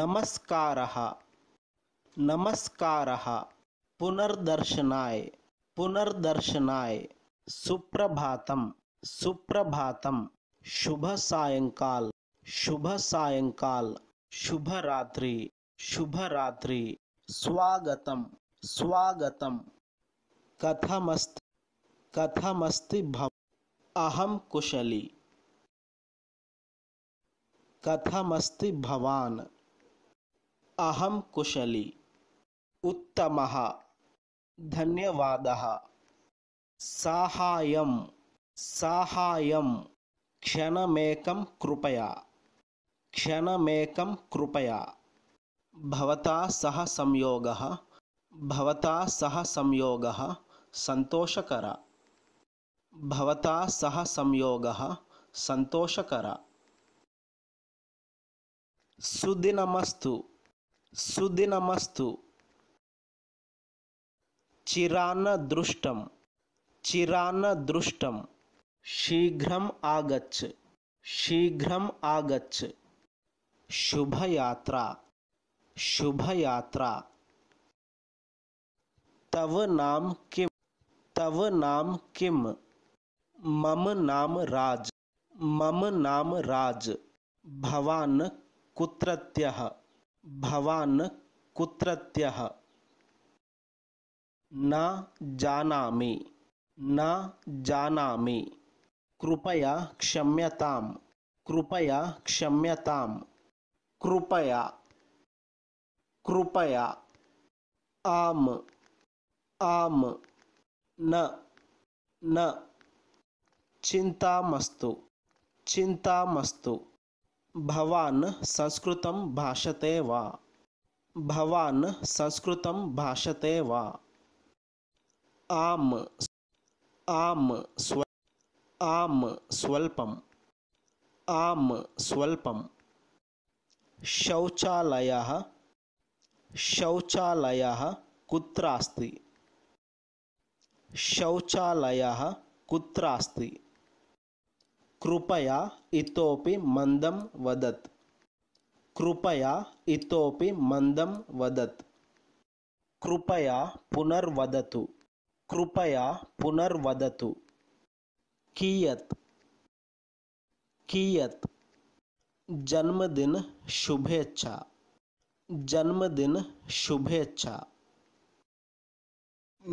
नमस्कार नमस्कार पुनर्दर्शनाय पुनर्दर्शनाय सुप्रभातम सुप्रभातम शुभ सायंकाल शुभ सायंकाल शुभ रात्रि शुभ रात्रि स्वागतम स्वागतम कथमस्त कथमस्ति भव अहम कुशली कथमस्ति भवान అహం కుశలి ఉత్తమ ధన్యవాద సాహాయం సాహాయం క్షణమేకం కృపయా క్షణమేకం కృపయా భవతా సహ సంయోగ భవతా సహ సంయోగ సంతోషకర భవతా సహ సంయోగ సంతోషకర సుదినమస్తు सुदिनमस्तु चिरानदृष्टम चिरानदृष्टम शीघ्रम आगच्छ शीघ्रम आगच्छ शुभ यात्रा शुभ यात्रा तव नाम किम तव नाम किम मम नाम राज मम नाम राज भवान कुत्रत्यः भवान् कुत्रत्यः न जानामि न जानामि कृपया क्षम्यतां कृपया क्षम्यतां कृपया कृपया आम् आम् न न चिन्ता मास्तु चिन्ता मास्तु भवान संस्कृतम भाषते वा भवान संस्कृतम भाषते वा आम आम स्व आम स्वल्पम आम स्वल्पम शौचालय शौचालय कुत्रास्ति शौचालय कुत्रास्ति कृपया इतोपि मंदम वदत कृपया इतोपि मंदम वदत कृपया पुनर्वदतु कृपया पुनर्वदतु कियत् कियत् जन्मदिन शुभेच्छा जन्मदिन शुभेच्छा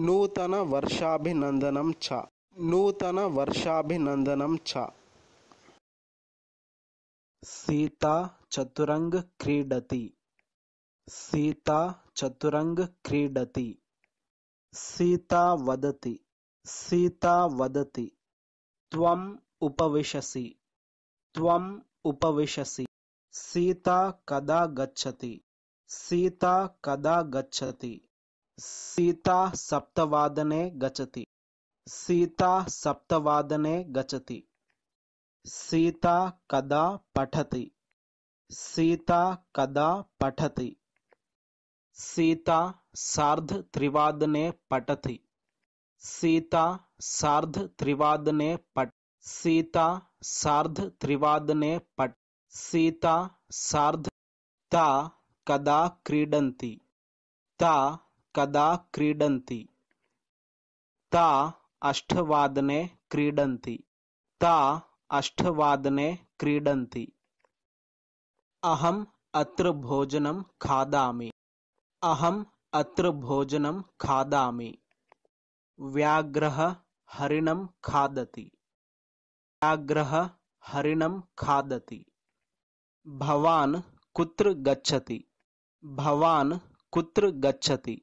नूतन वर्षाभिनंदनम च नूतन वर्षाभिनंदनम च सीता चतुरंग क्रीडति सीता चतुरंग क्रीडति सीता वदति सीता वदति त्वम उपविशसि त्वम उपविशसि सीता कदा गच्छति सीता कदा गच्छति सीता सप्तवादने गच्छति सीता सप्तवादने गच्छति सीता कदा पठति सीता कदा पठति सीता सार्धत्रिवादने पठति सीता सार्धत्रिवादने पठ सीता सार्धत्रिवादने पठ सीता सार्ध ता कदा क्रीडन्ति ता कदा क्रीडन्ति ता अष्टवादने क्रीडन्ति ता अष्टवादने क्रीडन्ति अहम् अत्र भोजनं खादामि अहम् अत्र भोजनं खादामि व्याघ्रः हरिणं खादति व्याघ्रः हरिणं खादति भवान् कुत्र गच्छति भवान् कुत्र गच्छति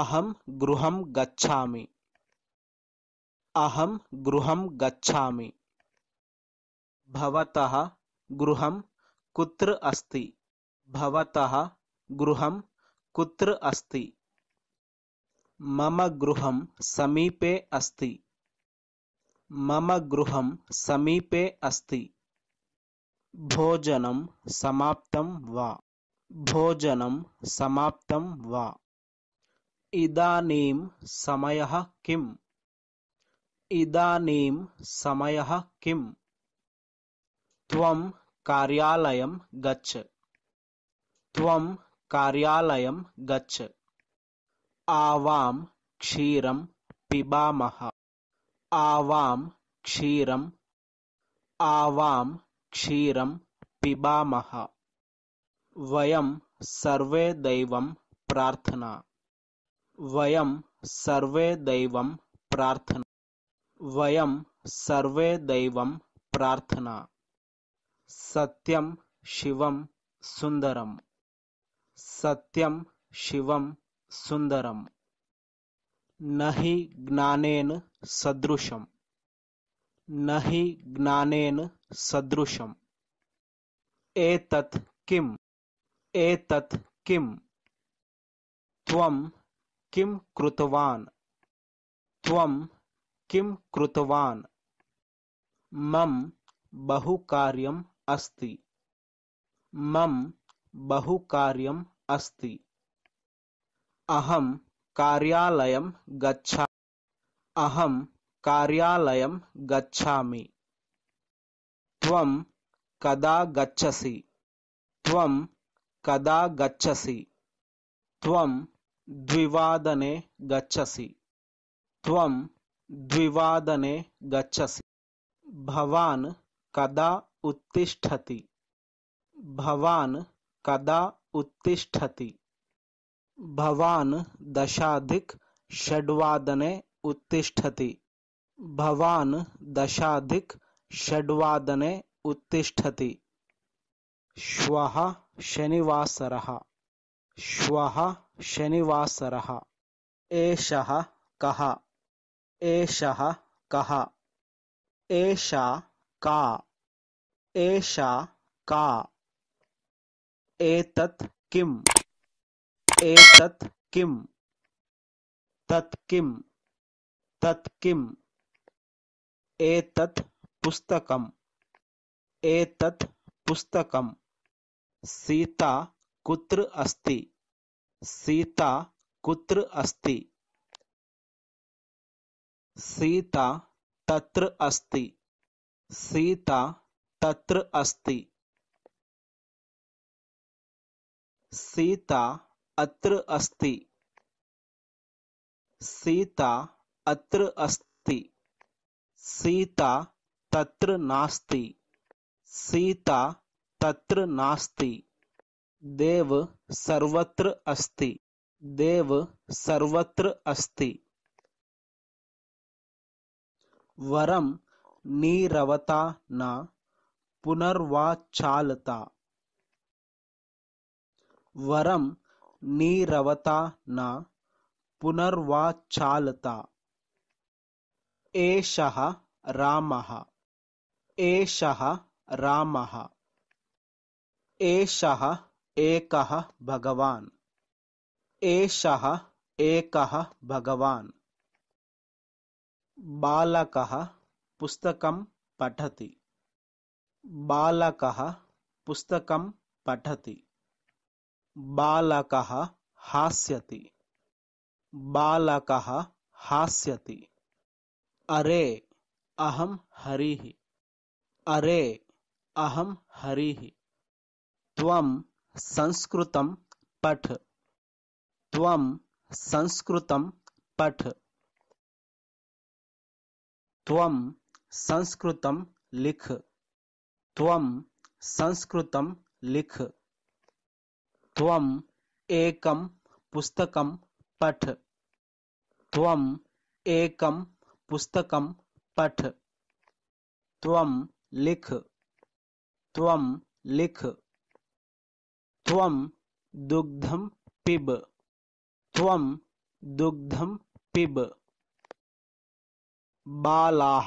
अहं गृहं गच्छामि अहम गृह गच्छा गृह कुत्र अस्ति? भवतः गृहं कुत्र अस्ति? मम गृहं समीपे अस्ति। मम गृहं समीपे अस्ति। भोजनं समाप्तं वा? भोजनं समाप्तं वा? इदानीं समयः किम् इदानीं समयः किम् त्वं कार्यालयं गच्छ त्वं कार्यालयं गच्छ आवां क्षीरं पिबामः आवां क्षीरम् आवां क्षीरं पिबामः वयं सर्वे दैवं प्रार्थना वयं सर्वे दैवं प्रार्थना वयं सर्वे दैवं प्रार्थना सत्यं शिवं सुन्दरं सत्यं शिवं सुन्दरं न हि ज्ञानेन सदृशं न हि ज्ञानेन सदृशम् एतत् किम् एतत् किम् त्वं किं कृतवान् त्वं किं कृतवान् मम बहुकार्यम् अस्ति मम बहुकार्यम् अस्ति अहं कार्यालयं गच्छा अहं कार्यालयं गच्छामि त्वं कदा गच्छसि त्वं कदा गच्छसि त्वं द्विवादने गच्छसि त्वं द्विवादने गच्छसि भवान कदा उत्तिष्ठति भवान कदा उत्तिष्ठति भवान दशाधिक षड्वादने उत्तिष्ठति भवान दशाधिक षड्वादने उत्तिष्ठति श्वः शनिवासरः श्वः शनिवासरः एषः कः एषः कः एषा का एषा का एतत् किम् एतत् किम् तत् किम् तत् किम् एतत् पुस्तकम् एतत् पुस्तकम् सीता कुत्र अस्ति सीता कुत्र अस्ति सीता तत्र अस्ति सीता तत्र अस्ति सीता अत्र अस्ति सीता अत्र अस्ति सीता तत्र नास्ति सीता तत्र नास्ति देव सर्वत्र अस्ति देव सर्वत्र अस्ति वरं निरवता न पुनर्वाचालता वरं निरवता न पुनर्वाचालता एषः रामः एषः रामः एषः एकः भगवान् एषः एकः भगवान् बालकः पुस्तकं पठति। बालकः पुस्तकं पठति। बालकः हास्यति। बालकः हास्यति। अरे अहम हरिः। अरे अहम हरिः। त्वं संस्कृतं पठ। त्वं संस्कृतं पठ। त्वम संस्कृतम लिख त्वम संस्कृतम लिख त्वम एकम पुस्तकम पठ त्वम एकम पुस्तकम पठ त्वम लिख त्वम लिख त्वम दुग्धम पिब त्वम दुग्धम पिब बालाः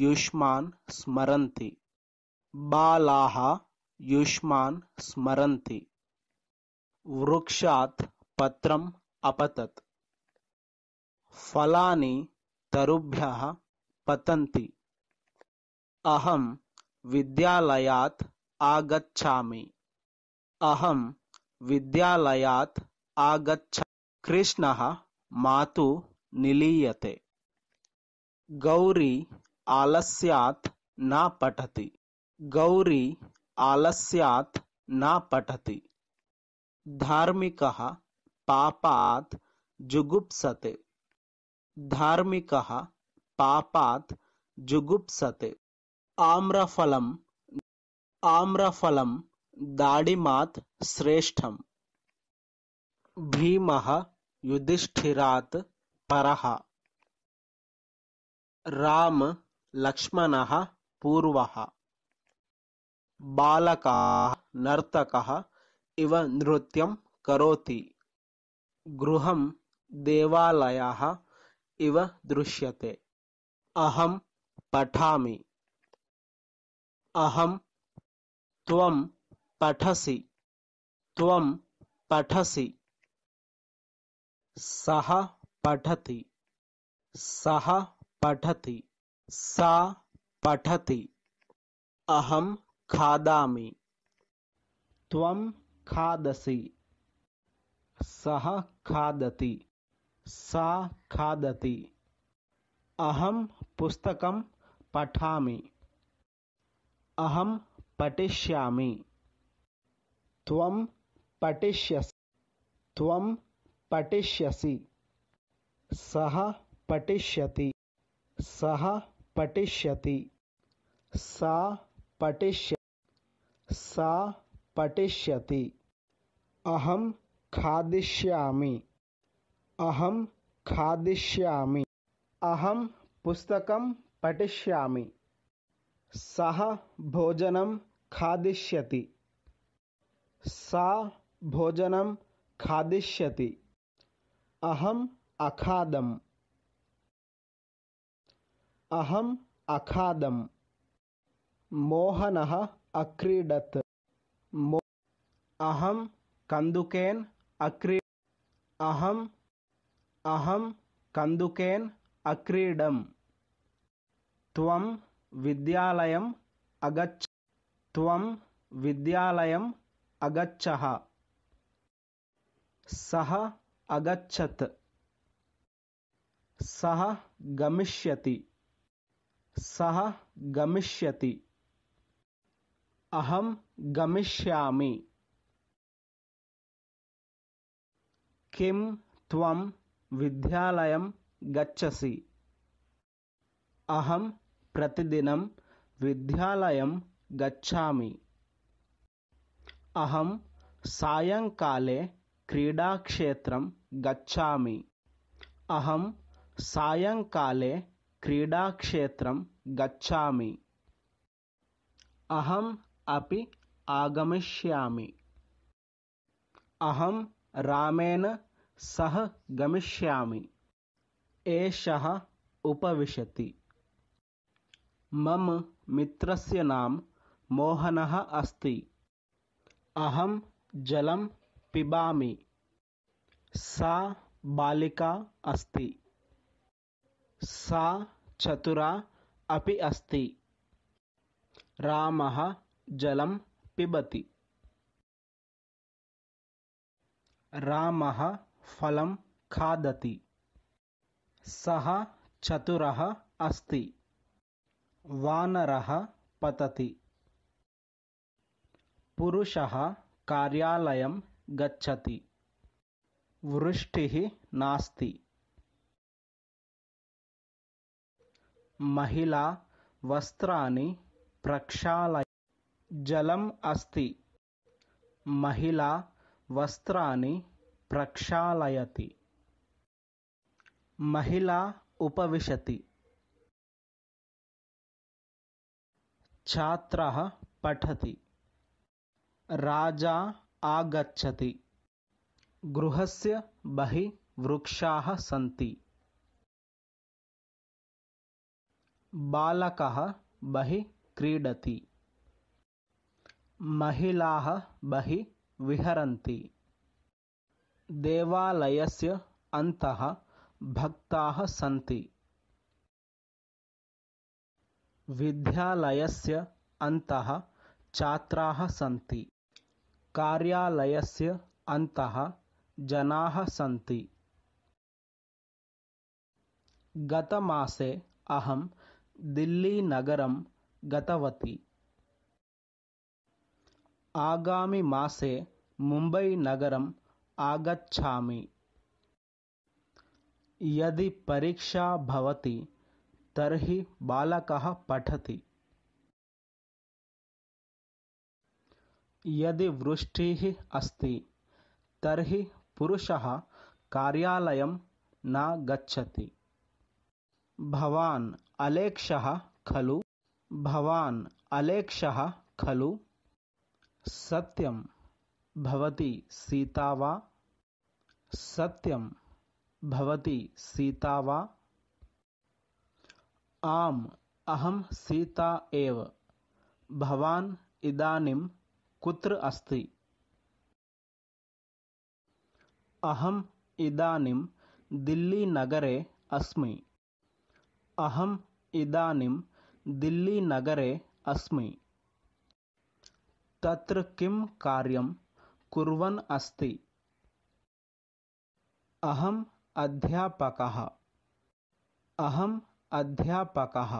युष्मान् स्मरन्ति बालाः युष्मान् स्मरन्ति वृक्षात् पत्रम् अपतत् फलानि तरुभ्यः पतन्ति अहं विद्यालयात् आगच्छामि अहं विद्यालयात् आगच्छ कृष्णः मातु निलीयते गौरी आलस्यात् न पठति गौरी आलस्यात् न पठति धार्मिकः पापात् जुगुप्सते धार्मिकः पापात् जुगुप्सते आम्रफलम् आम्रफलं दाडिमात् श्रेष्ठम् भीमः युधिष्ठिरात् परः राम लक्ष्मणः पूर्वः बालकाः नर्तकः इव नृत्यं करोति गृहं देवालयः इव दृश्यते अहं पठामि अहं त्वं पठसि त्वं पठसि सः पठति सः पठति सा पठति अहम खादामि त्वं खादसि सः खादति सा खादति अहं पुस्तकं पठामि अहं पठिष्यामि त्वं पठिष्यसि त्वं पठिष्यसि सः पठिष्यति सह पटिष्यति सा पटिष्य सा पटिष्यति अहम खादिष्यामि अहम खादिष्यामि अहम पुस्तकं पटिष्यामि सह भोजनं खादिष्यति सा भोजनं खादिष्यति अहम् अखादम् अहम अखादम् मोहन अक्रीडत मो अहम कंदुकेन अक्री अहम अहम कंदुकेन अक्रीडम त्वम विद्यालयम अगच्छ त्वम विद्यालयम अगच्छ सह अगच्छत सह गमिष्यति सः गमिष्यति अहं गमिष्यामि किं त्वं विद्यालयं गच्छसि अहं प्रतिदिनं विद्यालयं गच्छामि अहं सायङ्काले क्रीडाक्षेत्रं गच्छामि अहं सायङ्काले क्रीडाक्षेत्रं गच्छामि अहम् अपि आगमिष्यामि अहं रामेण सह गमिष्यामि एषः उपविशति मम मित्रस्य नाम मोहनः अस्ति अहं जलं पिबामि सा बालिका अस्ति सा चतुरा अपि अस्ति रामः जलं पिबति रामः फलं खादति सः चतुरः अस्ति वानरः पतति पुरुषः कार्यालयं गच्छति वृष्टिः नास्ति महिला वस्त्राणि प्रक्षालय जलम् अस्ति महिला वस्त्राणि प्रक्षालयति महिला उपविशति छात्रः पठति राजा आगच्छति गृहस्य बहिः वृक्षाः सन्ति बालकः बहिः क्रीडति महिलाः बहिः अंत भक्ता सी भक्ताः सन्ति विद्यालयस्य अन्तः छात्राः सन्ति कार्यालयस्य अन्तः जनाः सन्ति गतमासे अहम दिल्ली नगर गतवती आगामी मासे मुंबई नगर आगच्छामि यदि परीक्षा भवति तर्हि बालकः पठति यदि वृष्टिः अस्ति तर्हि पुरुषः कार्यालयं न गच्छति भवान अलेक्षः खलु भवान अलेक्षः खलु सत्यं भवति सीता वा सत्यं भवति सीता वा आम अहम सीता एव भवान इदानीं कुत्र अस्ति अहम् इदानीं नगरे अस्मि अहम् इदानीं नगरे अस्मि तत्र किं कार्यं कुर्वन् अस्ति अहम् अध्यापकः अहम् अध्यापकः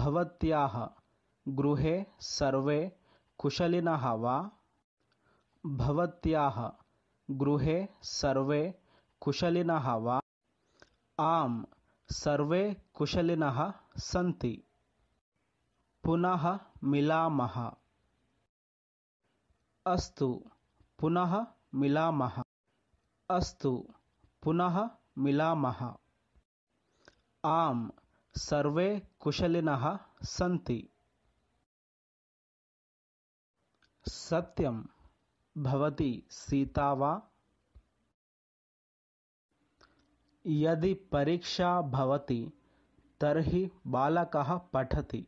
भवत्याः गृहे सर्वे कुशलिनः वा भवत्याः गृहे सर्वे कुशलिनः वा आम् सर्वे कुशलिनः सन्ति पुनः मिलामः अस्तु पुनः मिलामः अस्तु पुनः मिलामः आम् सर्वे कुशलिनः सन्ति सत्यं भवती सीता वा यदि परीक्षा भवति तर्हि बालकः पठति